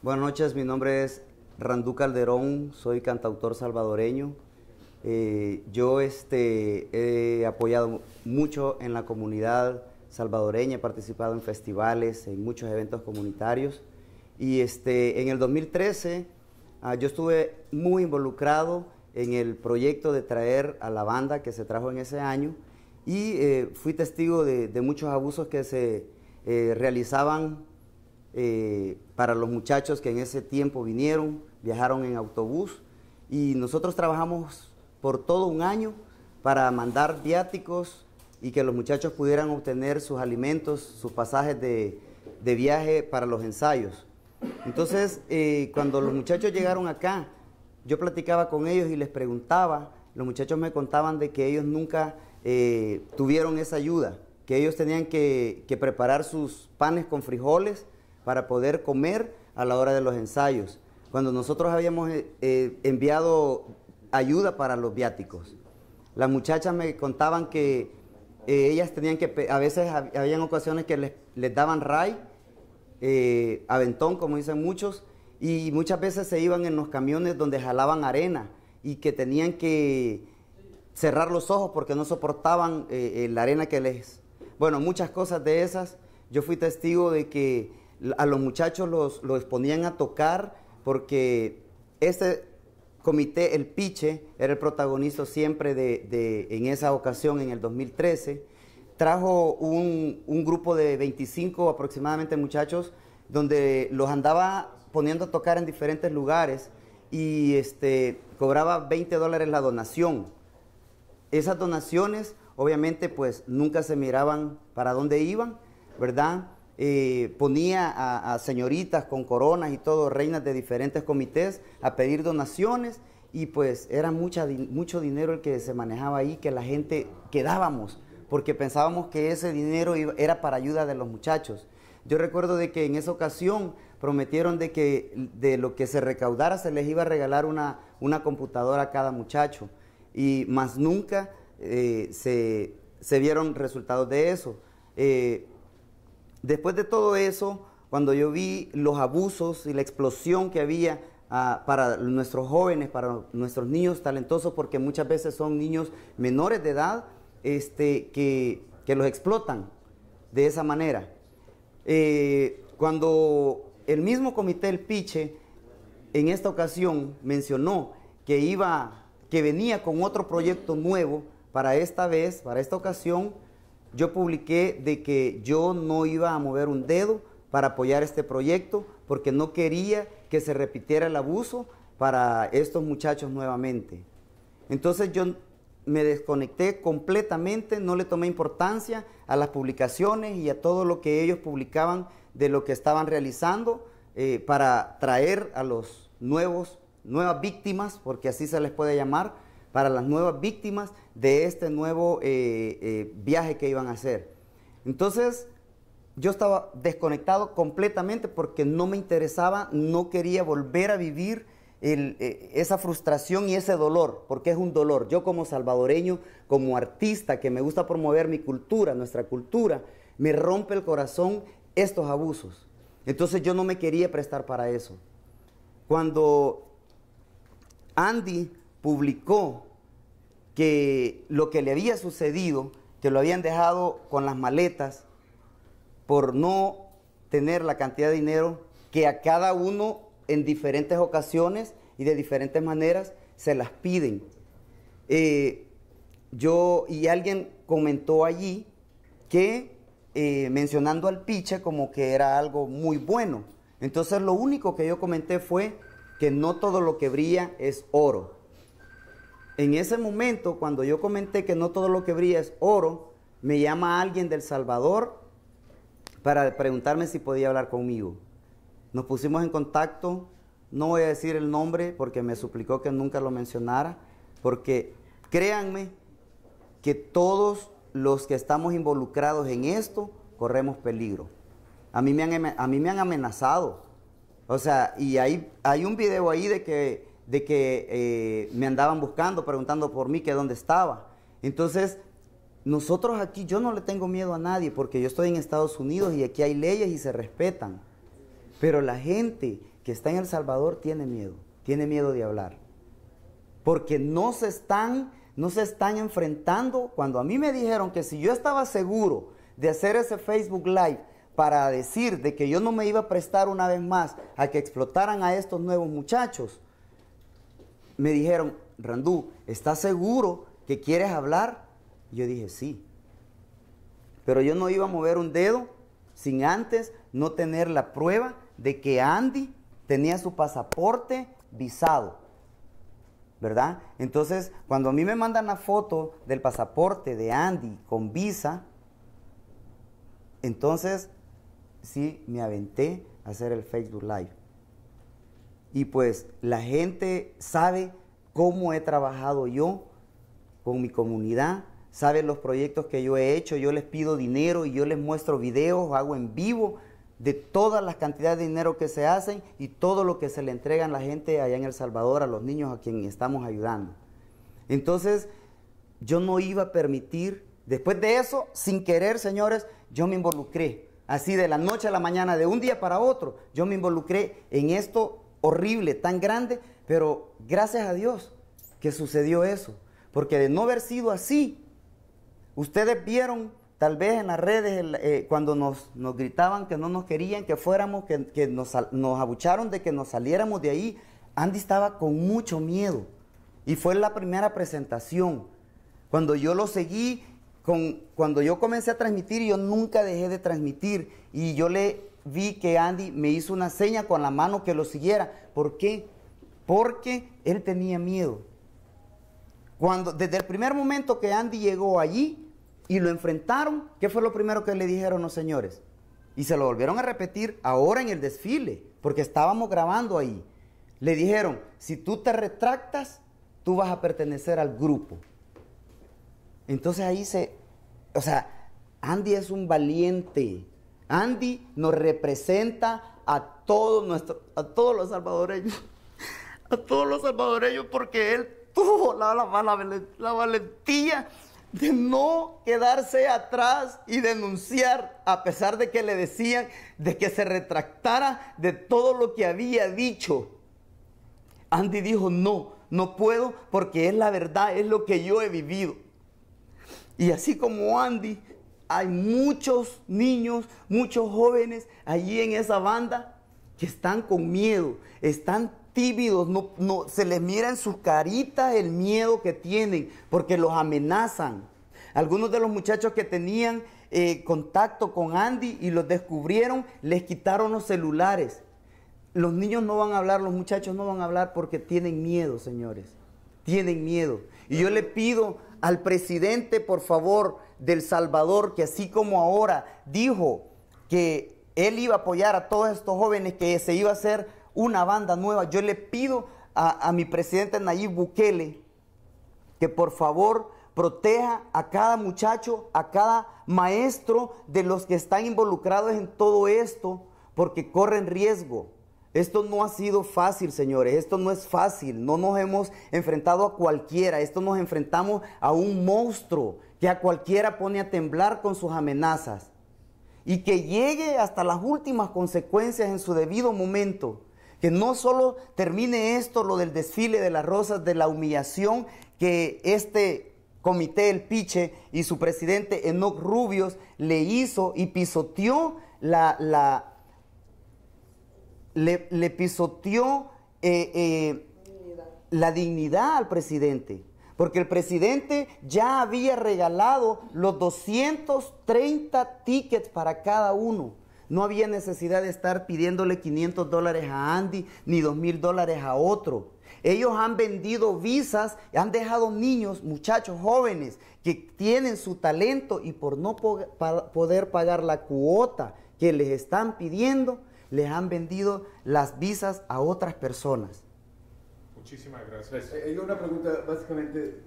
Buenas noches, mi nombre es Randú Calderón, soy cantautor salvadoreño. Eh, yo este, he apoyado mucho en la comunidad salvadoreña, he participado en festivales, en muchos eventos comunitarios. Y este, en el 2013 ah, yo estuve muy involucrado en el proyecto de traer a la banda que se trajo en ese año y eh, fui testigo de, muchos abusos que se eh, realizaban eh, para los muchachos que en ese tiempo vinieron, viajaron en autobús y nosotros trabajamos por todo un año para mandar viáticos y que los muchachos pudieran obtener sus alimentos, sus pasajes de, viaje para los ensayos. Entonces, eh, cuando los muchachos llegaron acá, yo platicaba con ellos y les preguntaba, los muchachos me contaban de que ellos nunca eh, tuvieron esa ayuda, que ellos tenían que, que preparar sus panes con frijoles, para poder comer a la hora de los ensayos. Cuando nosotros habíamos eh, eh, enviado ayuda para los viáticos, las muchachas me contaban que eh, ellas tenían que, a veces habían ocasiones que les, les daban ray, aventón, como dicen muchos, y muchas veces se iban en los camiones donde jalaban arena y que tenían que cerrar los ojos porque no soportaban la arena que les... Bueno, muchas cosas de esas. Yo fui testigo de que a los muchachos los, los ponían a tocar porque este comité, el Piche, era el protagonista siempre de, en esa ocasión, en el 2013, trajo un, grupo de 25 aproximadamente muchachos donde los andaba poniendo a tocar en diferentes lugares y este, cobraba 20 dólares la donación. Esas donaciones obviamente pues nunca se miraban para dónde iban, ¿verdad? Eh, ponía a, señoritas con coronas y todo, reinas de diferentes comités, a pedir donaciones y pues era mucho dinero el que se manejaba ahí, que la gente quedábamos, porque pensábamos que ese dinero era para ayuda de los muchachos. Yo recuerdo de que en esa ocasión prometieron de que de lo que se recaudara se les iba a regalar una, una computadora a cada muchacho, y más nunca eh, se, se, vieron resultados de eso. Eh, después de todo eso, cuando yo vi los abusos y la explosión que había ah, para nuestros jóvenes, para nuestros niños talentosos, porque muchas veces son niños menores de edad este, que, los explotan de esa manera. Eh, cuando el mismo comité El Piche en esta ocasión mencionó que iba, que venía con otro proyecto nuevo para esta vez, para esta ocasión, yo publiqué de que yo no iba a mover un dedo para apoyar este proyecto porque no quería que se repitiera el abuso para estos muchachos nuevamente. Entonces yo me desconecté completamente, no le tomé importancia a las publicaciones y a todo lo que ellos publicaban de lo que estaban realizando eh, para traer a los nuevos, nuevas víctimas, porque así se les puede llamar, para las nuevas víctimas de este nuevo eh, eh, viaje que iban a hacer. Entonces, yo estaba desconectado completamente porque no me interesaba, no quería volver a vivir eh, esa frustración y ese dolor, porque es un dolor. Yo como salvadoreño, como artista que me gusta promover mi cultura, nuestra cultura, me rompe el corazón estos abusos. Entonces yo no me quería prestar para eso. Cuando Andy publicó que lo que le había sucedido, que lo habían dejado con las maletas por no tener la cantidad de dinero que a cada uno en diferentes ocasiones y de diferentes maneras se las piden. Eh, yo y alguien comentó allí que eh, mencionando al piche como que era algo muy bueno. Entonces lo único que yo comenté fue que no todo lo que brilla es oro. En ese momento, cuando yo comenté que no todo lo que brilla es oro, me llama alguien del Salvador para preguntarme si podía hablar conmigo. Nos pusimos en contacto, no voy a decir el nombre porque me suplicó que nunca lo mencionara, porque créanme que todos los que estamos involucrados en esto corremos peligro. A mí me han, a mí me han amenazado. O sea, y hay un video ahí de que de que eh, me andaban buscando, preguntando por mí, que dónde estaba. Entonces, nosotros aquí, yo no le tengo miedo a nadie, porque yo estoy en Estados Unidos y aquí hay leyes y se respetan. Pero la gente que está en El Salvador tiene miedo, tiene miedo de hablar. Porque no se están, no se están enfrentando. Cuando a mí me dijeron que si yo estaba seguro de hacer ese Facebook Live para decir de que yo no me iba a prestar una vez más a que explotaran a estos nuevos muchachos, me dijeron, Randú, ¿estás seguro que quieres hablar? yo dije, sí. Pero yo no iba a mover un dedo sin antes no tener la prueba de que Andy tenía su pasaporte visado. ¿Verdad? Entonces, cuando a mí me mandan la foto del pasaporte de Andy con visa, entonces sí me aventé a hacer el Facebook Live. Y pues la gente sabe cómo he trabajado yo con mi comunidad, sabe los proyectos que yo he hecho, yo les pido dinero y yo les muestro videos, hago en vivo de todas las cantidades de dinero que se hacen y todo lo que se le entregan a la gente allá en El Salvador, a los niños a quien estamos ayudando. Entonces, yo no iba a permitir, después de eso, sin querer, señores, yo me involucré, así de la noche a la mañana, de un día para otro, yo me involucré en esto horrible, tan grande, pero gracias a Dios que sucedió eso. Porque de no haber sido así, ustedes vieron tal vez en las redes eh, cuando nos, gritaban que no nos querían, que fuéramos, que, nos, abucharon de que nos saliéramos de ahí. Andy estaba con mucho miedo y fue la primera presentación. Cuando yo lo seguí, con, cuando yo comencé a transmitir, yo nunca dejé de transmitir y yo le vi que Andy me hizo una seña con la mano que lo siguiera. ¿Por qué? Porque él tenía miedo. Cuando, desde el primer momento que Andy llegó allí y lo enfrentaron, ¿qué fue lo primero que le dijeron los señores? Y se lo volvieron a repetir ahora en el desfile, porque estábamos grabando ahí. Le dijeron, si tú te retractas, tú vas a pertenecer al grupo. Entonces ahí se, o sea, Andy es un valiente, Andy nos representa a todos, nuestros, a todos los salvadoreños, a todos los salvadoreños, porque él tuvo la, valentía de no quedarse atrás y denunciar, a pesar de que le decían de que se retractara de todo lo que había dicho. Andy dijo, no, no puedo porque es la verdad, es lo que yo he vivido. Y así como Andy, hay muchos niños, muchos jóvenes allí en esa banda que están con miedo, están tímidos. no, se les mira en sus caritas el miedo que tienen porque los amenazan. Algunos de los muchachos que tenían eh, contacto con Andy y los descubrieron, les quitaron los celulares. Los niños no van a hablar, los muchachos no van a hablar porque tienen miedo, señores tienen miedo. Y yo le pido al presidente, por favor, del Salvador, que así como ahora dijo que él iba a apoyar a todos estos jóvenes, que se iba a hacer una banda nueva, yo le pido a, mi presidente Nayib Bukele que por favor proteja a cada muchacho, a cada maestro de los que están involucrados en todo esto, porque corren riesgo. Esto no ha sido fácil, señores, esto no es fácil, no nos hemos enfrentado a cualquiera, esto nos enfrentamos a un monstruo que a cualquiera pone a temblar con sus amenazas y que llegue hasta las últimas consecuencias en su debido momento. Que no solo termine esto, lo del desfile de las rosas, de la humillación que este comité, el Piche, y su presidente Enoc Rubios le hizo y pisoteó la, la, le, pisoteó eh, eh, la dignidad al presidente. Porque el presidente ya había regalado los 230 tickets para cada uno. No había necesidad de estar pidiéndole 500 dólares a Andy ni 2 mil dólares a otro. Ellos han vendido visas, han dejado niños, muchachos jóvenes que tienen su talento y por no poder pagar la cuota que les están pidiendo, les han vendido las visas a otras personas. Muchísimas gracias. Hay eh, eh, una pregunta básicamente de,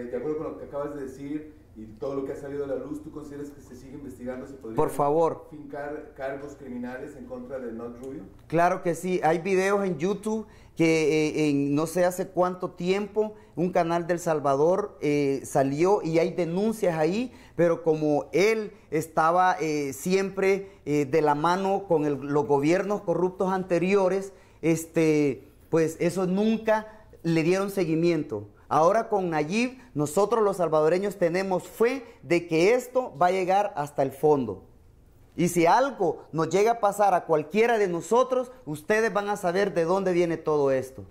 eh, de acuerdo con lo que acabas de decir y todo lo que ha salido a la luz, ¿tú consideras que se sigue investigando? ¿Se podría Por favor. fincar cargos criminales en contra de Not Rubio? Claro que sí. Hay videos en YouTube que eh, en no sé hace cuánto tiempo un canal del Salvador eh, salió y hay denuncias ahí, pero como él estaba eh, siempre eh, de la mano con los gobiernos corruptos anteriores, este, pues eso nunca le dieron seguimiento. Ahora con Nayib, nosotros los salvadoreños tenemos fe de que esto va a llegar hasta el fondo. Y si algo nos llega a pasar a cualquiera de nosotros, ustedes van a saber de dónde viene todo esto.